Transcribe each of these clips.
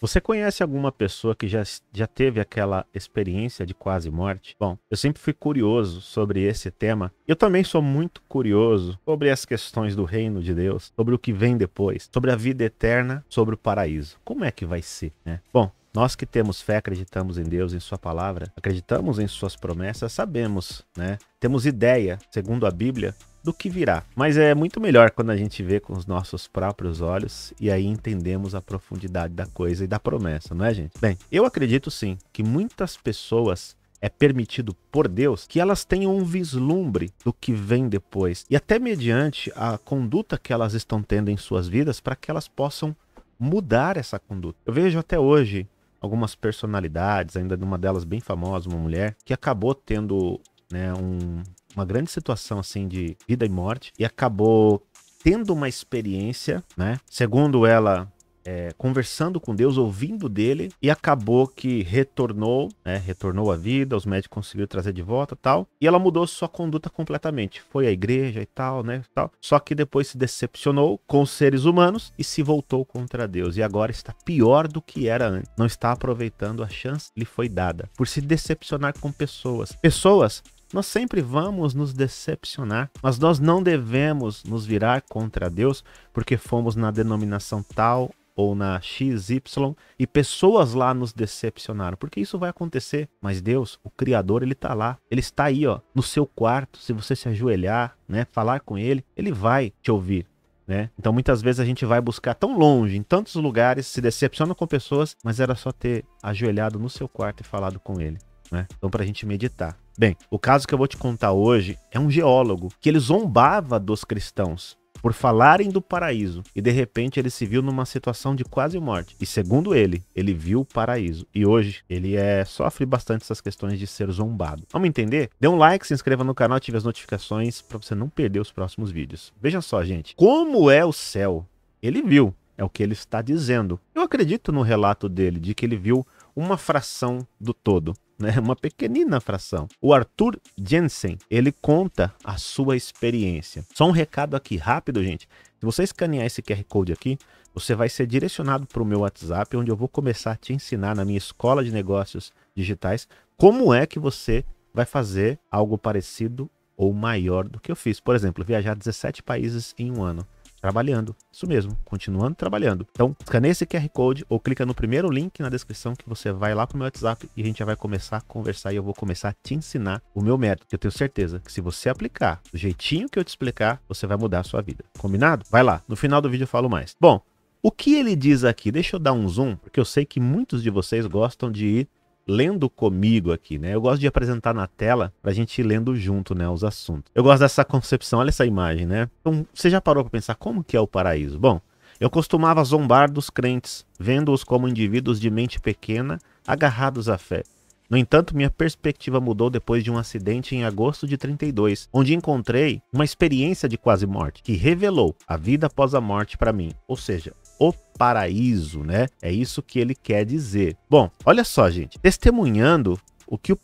Você conhece alguma pessoa que já, já teve aquela experiência de quase morte? Bom, eu sempre fui curioso sobre esse tema. Eu também sou muito curioso sobre as questões do reino de Deus, sobre o que vem depois, sobre a vida eterna, sobre o paraíso. Como é que vai ser, né? Bom, nós que temos fé, acreditamos em Deus, em Sua palavra, acreditamos em Suas promessas, sabemos, né? Temos ideia, segundo a Bíblia, do que virá. Mas é muito melhor quando a gente vê com os nossos próprios olhos e aí entendemos a profundidade da coisa e da promessa, não é, gente? Bem, eu acredito sim que muitas pessoas é permitido por Deus que elas tenham um vislumbre do que vem depois e até mediante a conduta que elas estão tendo em suas vidas para que elas possam mudar essa conduta. Eu vejo até hoje algumas personalidades, ainda uma delas bem famosa, uma mulher, que acabou tendo né, um uma grande situação assim de vida e morte e acabou tendo uma experiência, né? Segundo ela, é, conversando com Deus, ouvindo dele, e acabou que retornou, né, retornou à vida, os médicos conseguiram trazer de volta tal, e ela mudou sua conduta completamente, foi à igreja e tal, né, tal, só que depois se decepcionou com os seres humanos e se voltou contra Deus, e agora está pior do que era antes, não está aproveitando a chance que lhe foi dada, por se decepcionar com pessoas, pessoas nós sempre vamos nos decepcionar, mas nós não devemos nos virar contra Deus porque fomos na denominação tal ou na XY e pessoas lá nos decepcionaram, porque isso vai acontecer. Mas Deus, o Criador, ele está lá, ele está aí, ó, no seu quarto. Se você se ajoelhar, né, falar com ele, ele vai te ouvir. Né? Então muitas vezes a gente vai buscar tão longe, em tantos lugares, se decepciona com pessoas, mas era só ter ajoelhado no seu quarto e falado com ele. Né? Então, para a gente meditar. Bem, o caso que eu vou te contar hoje é um geólogo que ele zombava dos cristãos por falarem do paraíso e de repente ele se viu numa situação de quase morte. E segundo ele, ele viu o paraíso e hoje ele é sofre bastante essas questões de ser zombado. Vamos entender? Dê um like, se inscreva no canal, ative as notificações para você não perder os próximos vídeos. Veja só, gente, como é o céu? Ele viu, é o que ele está dizendo. Eu acredito no relato dele de que ele viu uma fração do todo né? Uma pequenina fração. O Arthur Jensen, ele conta a sua experiência. Só um recado aqui rápido, gente. Se você escanear esse QR Code aqui, você vai ser direcionado para o meu WhatsApp, onde eu vou começar a te ensinar na minha escola de negócios digitais como é que você vai fazer algo parecido ou maior do que eu fiz. Por exemplo, viajar 17 países em um ano trabalhando. Isso mesmo, continuando trabalhando. Então, escaneia esse QR Code ou clica no primeiro link na descrição que você vai lá pro meu WhatsApp e a gente já vai começar a conversar e eu vou começar a te ensinar o meu método, eu tenho certeza que se você aplicar do jeitinho que eu te explicar, você vai mudar a sua vida. Combinado? Vai lá, no final do vídeo eu falo mais. Bom, o que ele diz aqui? Deixa eu dar um zoom, porque eu sei que muitos de vocês gostam de ir lendo comigo aqui, né? Eu gosto de apresentar na tela pra gente ir lendo junto, né, os assuntos. Eu gosto dessa concepção, olha essa imagem, né? Então, você já parou para pensar como que é o paraíso? Bom, eu costumava zombar dos crentes, vendo-os como indivíduos de mente pequena, agarrados à fé. No entanto, minha perspectiva mudou depois de um acidente em agosto de 32, onde encontrei uma experiência de quase morte que revelou a vida após a morte para mim. Ou seja, o paraíso, né? É isso que ele quer dizer. Bom, olha só, gente, testemunhando o que o,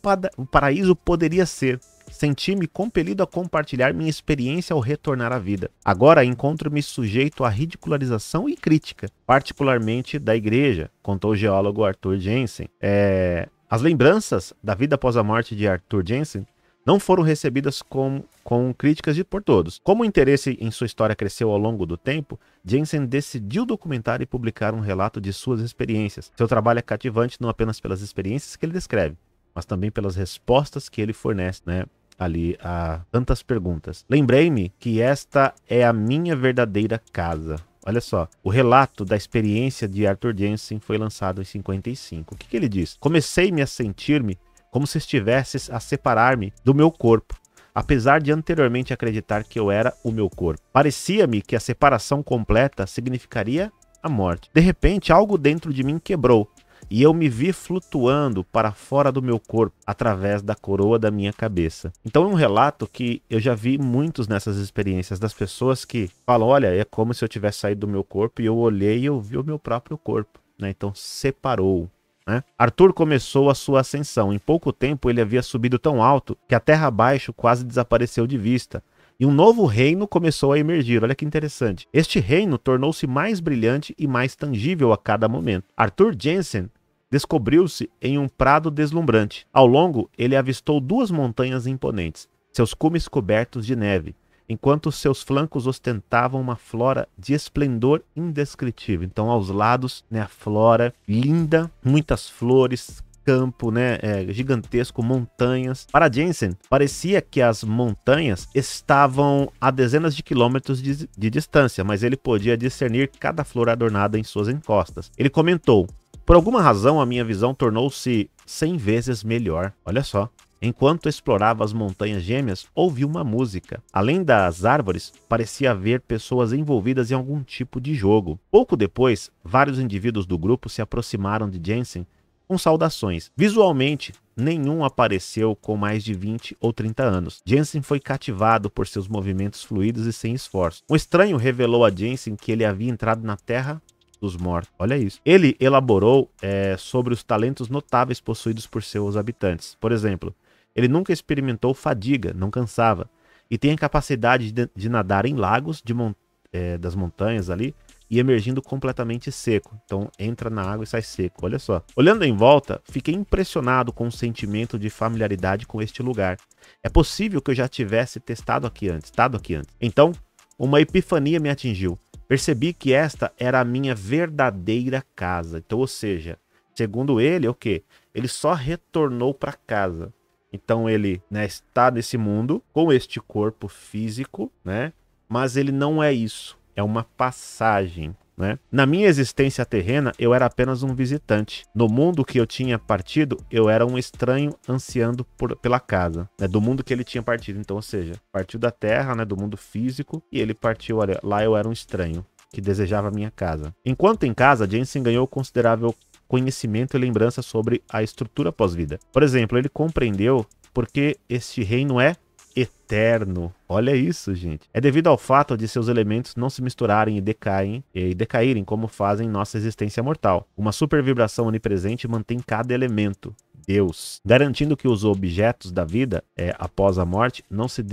paraíso poderia ser. Senti-me compelido a compartilhar minha experiência ao retornar à vida. Agora encontro-me sujeito à ridicularização e crítica, particularmente da igreja, contou o geólogo Arthur Jensen. É... As lembranças da vida após a morte de Arthur Jensen não foram recebidas com, com críticas de, por todos. Como o interesse em sua história cresceu ao longo do tempo, Jensen decidiu documentar e publicar um relato de suas experiências. Seu trabalho é cativante não apenas pelas experiências que ele descreve, mas também pelas respostas que ele fornece, né? ali a tantas perguntas. Lembrei-me que esta é a minha verdadeira casa. Olha só, o relato da experiência de Arthur Jensen foi lançado em 55. O que, que ele diz? Comecei-me a sentir-me como se estivesses a separar-me do meu corpo, apesar de anteriormente acreditar que eu era o meu corpo. Parecia-me que a separação completa significaria a morte. De repente, algo dentro de mim quebrou e eu me vi flutuando para fora do meu corpo através da coroa da minha cabeça. Então é um relato que eu já vi muitos nessas experiências das pessoas que falam: olha, é como se eu tivesse saído do meu corpo e eu olhei e eu vi o meu próprio corpo. Né? Então separou. Né? Arthur começou a sua ascensão. Em pouco tempo ele havia subido tão alto que a terra abaixo quase desapareceu de vista. E um novo reino começou a emergir. Olha que interessante. Este reino tornou-se mais brilhante e mais tangível a cada momento. Arthur Jensen descobriu-se em um prado deslumbrante. Ao longo, ele avistou duas montanhas imponentes, seus cumes cobertos de neve enquanto seus flancos ostentavam uma flora de esplendor indescritível. Então, aos lados, né, a flora linda, muitas flores, campo, né, é, gigantesco, montanhas. Para Jensen, parecia que as montanhas estavam a dezenas de quilômetros de, de distância, mas ele podia discernir cada flor adornada em suas encostas. Ele comentou: Por alguma razão, a minha visão tornou-se 100 vezes melhor. Olha só. Enquanto explorava as montanhas gêmeas, ouviu uma música. Além das árvores, parecia haver pessoas envolvidas em algum tipo de jogo. Pouco depois, vários indivíduos do grupo se aproximaram de Jensen com saudações. Visualmente, nenhum apareceu com mais de 20 ou 30 anos. Jensen foi cativado por seus movimentos fluidos e sem esforço. Um estranho revelou a Jensen que ele havia entrado na Terra dos mortos. Olha isso. Ele elaborou é, sobre os talentos notáveis possuídos por seus habitantes. Por exemplo, ele nunca experimentou fadiga, não cansava. E tem a capacidade de, de nadar em lagos de mon é, das montanhas ali e emergindo completamente seco. Então entra na água e sai seco. Olha só. Olhando em volta, fiquei impressionado com o sentimento de familiaridade com este lugar. É possível que eu já tivesse testado aqui antes, estado aqui antes. Então, uma epifania me atingiu. Percebi que esta era a minha verdadeira casa. Então, ou seja, segundo ele, é o que? Ele só retornou para casa. Então ele né, está nesse mundo com este corpo físico, né? Mas ele não é isso. É uma passagem. Né? Na minha existência terrena, eu era apenas um visitante. No mundo que eu tinha partido, eu era um estranho ansiando por, pela casa, né? do mundo que ele tinha partido. Então, ou seja, partiu da terra, né? do mundo físico, e ele partiu lá, eu era um estranho que desejava minha casa. Enquanto em casa, Jensen ganhou considerável conhecimento e lembrança sobre a estrutura pós-vida. Por exemplo, ele compreendeu porque este reino é eterno. Olha isso, gente. É devido ao fato de seus elementos não se misturarem e decaem e decaírem como fazem nossa existência mortal. Uma supervibração onipresente mantém cada elemento, Deus, garantindo que os objetos da vida é, após a morte não se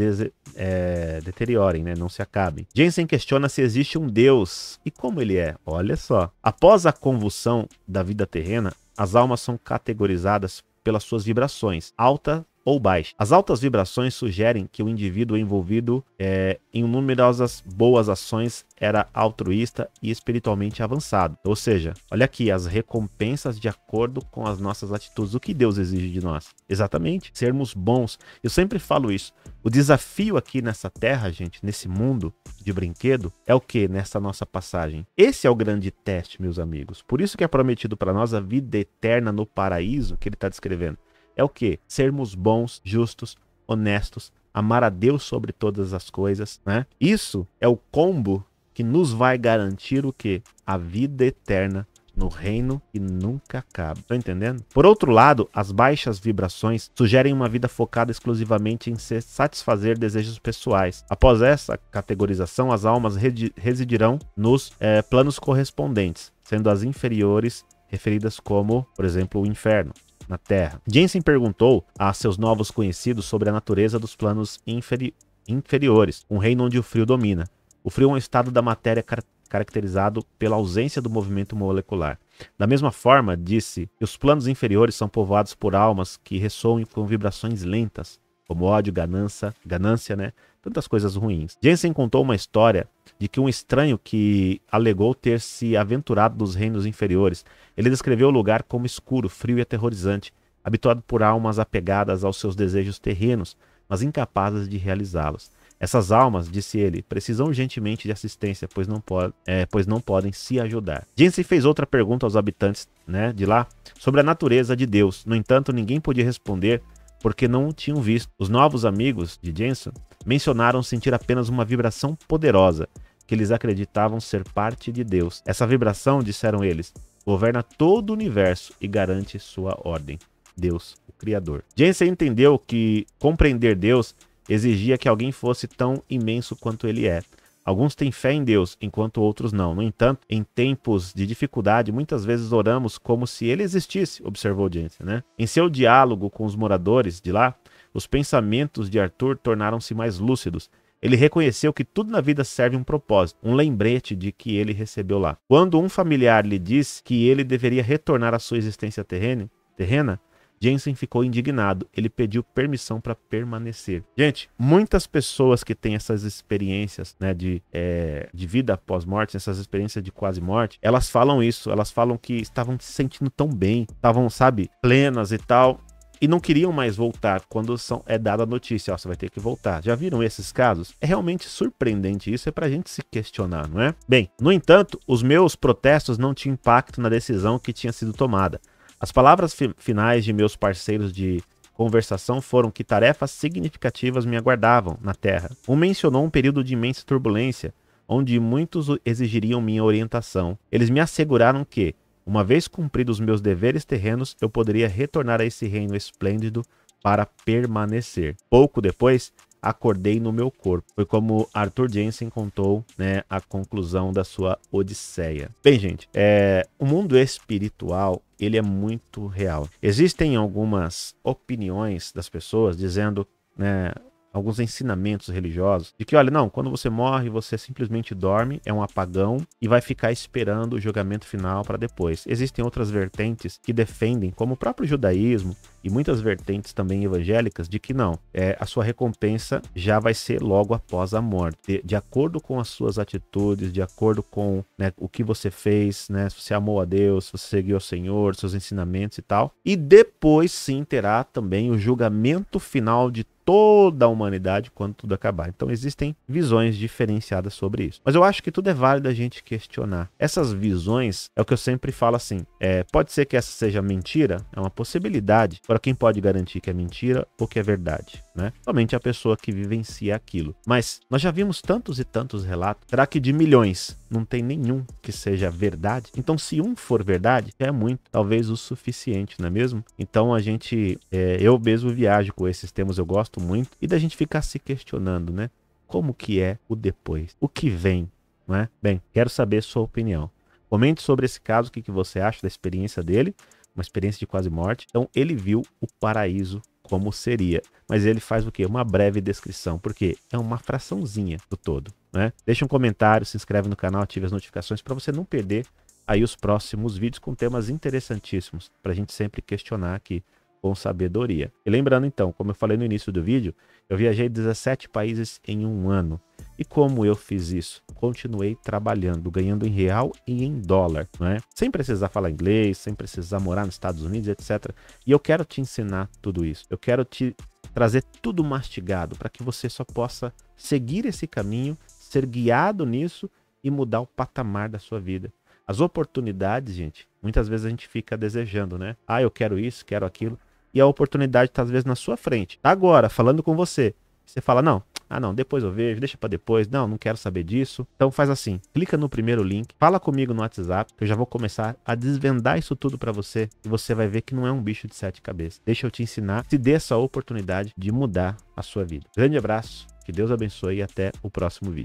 é, deteriorem, né? não se acabem. Jensen questiona se existe um Deus e como ele é. Olha só. Após a convulsão da vida terrena, as almas são categorizadas pelas suas vibrações, alta, ou baixa. As altas vibrações sugerem que o indivíduo envolvido é, em numerosas boas ações era altruísta e espiritualmente avançado. Ou seja, olha aqui as recompensas de acordo com as nossas atitudes, o que Deus exige de nós. Exatamente, sermos bons. Eu sempre falo isso. O desafio aqui nessa terra, gente, nesse mundo de brinquedo, é o que nessa nossa passagem? Esse é o grande teste, meus amigos. Por isso que é prometido para nós a vida eterna no paraíso que ele está descrevendo é o que? Sermos bons, justos, honestos, amar a Deus sobre todas as coisas, né? Isso é o combo que nos vai garantir o que? A vida eterna no reino que nunca acaba. Estão entendendo? Por outro lado, as baixas vibrações sugerem uma vida focada exclusivamente em se satisfazer desejos pessoais. Após essa categorização, as almas residirão nos é, planos correspondentes, sendo as inferiores referidas como, por exemplo, o inferno na Terra. Jensen perguntou a seus novos conhecidos sobre a natureza dos planos inferi inferiores, um reino onde o frio domina. O frio é um estado da matéria car caracterizado pela ausência do movimento molecular. Da mesma forma, disse, os planos inferiores são povoados por almas que ressoam com vibrações lentas, como ódio, ganância, ganância, né? Tantas coisas ruins. Jensen contou uma história de que um estranho que alegou ter se aventurado dos reinos inferiores. Ele descreveu o lugar como escuro, frio e aterrorizante, habituado por almas apegadas aos seus desejos terrenos, mas incapazes de realizá-los. Essas almas, disse ele, precisam urgentemente de assistência, pois não, é, pois não podem se ajudar. Jensen fez outra pergunta aos habitantes né, de lá sobre a natureza de Deus. No entanto, ninguém podia responder porque não tinham visto. Os novos amigos de Jensen mencionaram sentir apenas uma vibração poderosa que eles acreditavam ser parte de Deus. Essa vibração, disseram eles, governa todo o universo e garante sua ordem. Deus, o Criador. Jensen entendeu que compreender Deus exigia que alguém fosse tão imenso quanto ele é. Alguns têm fé em Deus, enquanto outros não. No entanto, em tempos de dificuldade, muitas vezes oramos como se ele existisse, observou Jensen, né? Em seu diálogo com os moradores de lá, os pensamentos de Arthur tornaram-se mais lúcidos ele reconheceu que tudo na vida serve um propósito, um lembrete de que ele recebeu lá. Quando um familiar lhe disse que ele deveria retornar à sua existência terrena, terrena Jensen ficou indignado. Ele pediu permissão para permanecer. Gente, muitas pessoas que têm essas experiências né, de, é, de vida após morte, essas experiências de quase morte, elas falam isso. Elas falam que estavam se sentindo tão bem, estavam, sabe, plenas e tal e não queriam mais voltar quando são, é dada a notícia, ó, você vai ter que voltar. Já viram esses casos? É realmente surpreendente isso, é pra gente se questionar, não é? Bem, no entanto, os meus protestos não tinham impacto na decisão que tinha sido tomada. As palavras fi finais de meus parceiros de conversação foram que tarefas significativas me aguardavam na Terra. Um mencionou um período de imensa turbulência, onde muitos exigiriam minha orientação. Eles me asseguraram que, uma vez cumpridos meus deveres terrenos, eu poderia retornar a esse reino esplêndido para permanecer. Pouco depois, acordei no meu corpo. Foi como Arthur Jensen contou né, a conclusão da sua Odisseia. Bem, gente, é, o mundo espiritual ele é muito real. Existem algumas opiniões das pessoas dizendo né, alguns ensinamentos religiosos de que, olha, não, quando você morre, você simplesmente dorme, é um apagão e vai ficar esperando o julgamento final para depois. Existem outras vertentes que defendem, como o próprio judaísmo, e muitas vertentes também evangélicas de que não, é, a sua recompensa já vai ser logo após a morte, de, de acordo com as suas atitudes, de acordo com né, o que você fez, né, se você amou a Deus, se você seguiu o Senhor, seus ensinamentos e tal. E depois sim terá também o julgamento final de toda a humanidade quando tudo acabar. Então existem visões diferenciadas sobre isso. Mas eu acho que tudo é válido a gente questionar. Essas visões é o que eu sempre falo assim. É, pode ser que essa seja mentira, é uma possibilidade. Por Agora, quem pode garantir que é mentira ou que é verdade, né? Somente a pessoa que vivencia aquilo. Mas nós já vimos tantos e tantos relatos. Será que de milhões não tem nenhum que seja verdade? Então, se um for verdade, é muito, talvez o suficiente, não é mesmo? Então, a gente, é, eu mesmo viajo com esses temas, eu gosto muito, e da gente ficar se questionando, né? Como que é o depois? O que vem, não é? Bem, quero saber sua opinião. Comente sobre esse caso, o que, que você acha da experiência dele uma experiência de quase morte. Então ele viu o paraíso como seria. Mas ele faz o quê? Uma breve descrição, porque é uma fraçãozinha do todo. Né? Deixa um comentário, se inscreve no canal, ative as notificações para você não perder aí os próximos vídeos com temas interessantíssimos para a gente sempre questionar aqui com sabedoria. E lembrando então, como eu falei no início do vídeo, eu viajei 17 países em um ano. E como eu fiz isso? Continuei trabalhando, ganhando em real e em dólar, não é? Sem precisar falar inglês, sem precisar morar nos Estados Unidos, etc. E eu quero te ensinar tudo isso. Eu quero te trazer tudo mastigado para que você só possa seguir esse caminho, ser guiado nisso e mudar o patamar da sua vida. As oportunidades, gente, muitas vezes a gente fica desejando, né? Ah, eu quero isso, quero aquilo. E a oportunidade está às vezes na sua frente. agora, falando com você. Você fala: "Não, ah, não, depois eu vejo, deixa para depois. Não, não quero saber disso. Então faz assim, clica no primeiro link, fala comigo no WhatsApp, que eu já vou começar a desvendar isso tudo para você e você vai ver que não é um bicho de sete cabeças. Deixa eu te ensinar, Se dê essa oportunidade de mudar a sua vida. Grande abraço, que Deus abençoe e até o próximo vídeo.